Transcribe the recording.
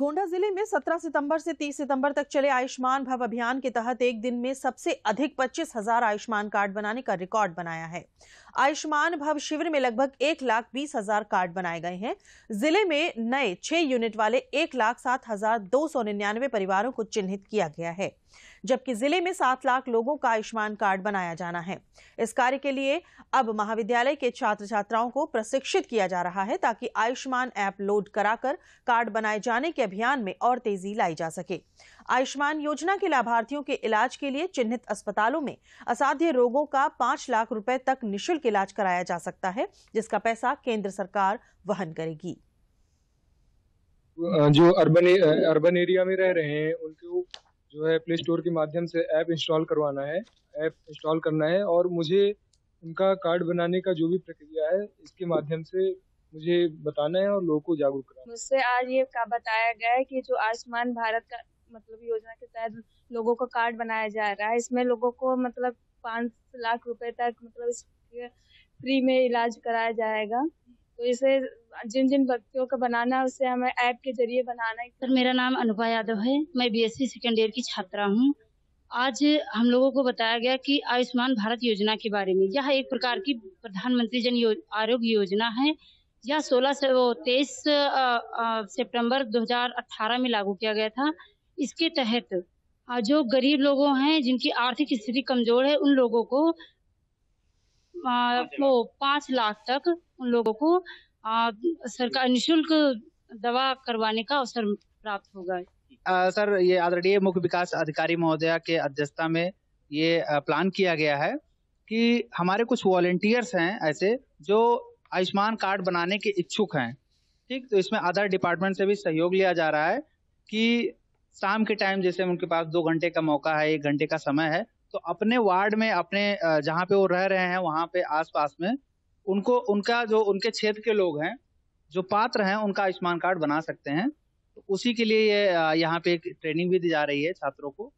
गोंडा जिले में 17 सितंबर से 30 सितंबर तक चले आयुष्मान भव अभियान के तहत एक दिन में सबसे अधिक पच्चीस हजार आयुष्मान कार्ड बनाने का रिकॉर्ड बनाया है आयुष्मान भव शिविर में लगभग एक लाख बीस हजार कार्ड बनाए गए हैं जिले में नए छह यूनिट वाले एक लाख सात हजार दो सौ निन्यानवे परिवारों को चिन्हित किया गया है जबकि जिले में सात लाख लोगों का आयुष्मान कार्ड बनाया जाना है इस कार्य के लिए अब महाविद्यालय के छात्र छात्राओं को प्रशिक्षित किया जा रहा है ताकि आयुष्मान ऐप लोड कराकर कार्ड बनाए जाने के अभियान में और तेजी लाई जा सके आयुष्मान योजना के लाभार्थियों के इलाज के लिए चिन्हित अस्पतालों में असाध्य रोगों का पांच लाख रुपए तक निःशुल्क इलाज कराया जा सकता है जिसका पैसा केंद्र सरकार वहन करेगी जो अर्बन अर्बन एरिया में रह रहे हैं उनको जो है प्ले स्टोर के माध्यम से ऐप इंस्टॉल करवाना है ऐप इंस्टॉल करना है और मुझे उनका कार्ड बनाने का जो भी प्रक्रिया है इसके माध्यम से मुझे बताना है और लोगों को जागरूक कराना मुझसे आज ये का बताया गया है कि जो आयुष्मान भारत का मतलब योजना के तहत लोगों का कार्ड बनाया जा रहा है इसमें लोगों को मतलब पाँच लाख रुपए तक मतलब फ्री में इलाज कराया जाएगा तो इसे जिन जिन व्यक्तियों का बनाना है उसे हमें ऐप के जरिए बनाना है सर मेरा नाम अनुपा यादव है मैं बीएससी सेकेंड ईयर की छात्रा हूँ आज हम लोगों को बताया गया कि आयुष्मान भारत योजना के बारे में यह एक प्रकार की प्रधानमंत्री जन आरोग्य योजना है यह सोलह से वो तेईस सितंबर 2018 में लागू किया गया था इसके तहत जो गरीब लोगों हैं जिनकी आर्थिक स्थिति कमजोर है उन लोगों को आ, वो पांच लाख तक उन लोगों को आ, सरकार निशुल्क दवा करवाने का अवसर प्राप्त होगा आ, सर ये आदरणीय मुख्य विकास अधिकारी महोदया के अध्यक्षता में ये प्लान किया गया है कि हमारे कुछ वॉलेंटियर्स हैं ऐसे जो आयुष्मान कार्ड बनाने के इच्छुक हैं ठीक तो इसमें अदर डिपार्टमेंट से भी सहयोग लिया जा रहा है कि शाम के टाइम जैसे उनके पास दो घंटे का मौका है एक घंटे का समय है तो अपने वार्ड में अपने जहाँ पे वो रह रहे हैं वहाँ पे आसपास में उनको उनका जो उनके क्षेत्र के लोग हैं जो पात्र हैं उनका आयुष्मान कार्ड बना सकते हैं तो उसी के लिए ये यहाँ पे एक ट्रेनिंग भी दी जा रही है छात्रों को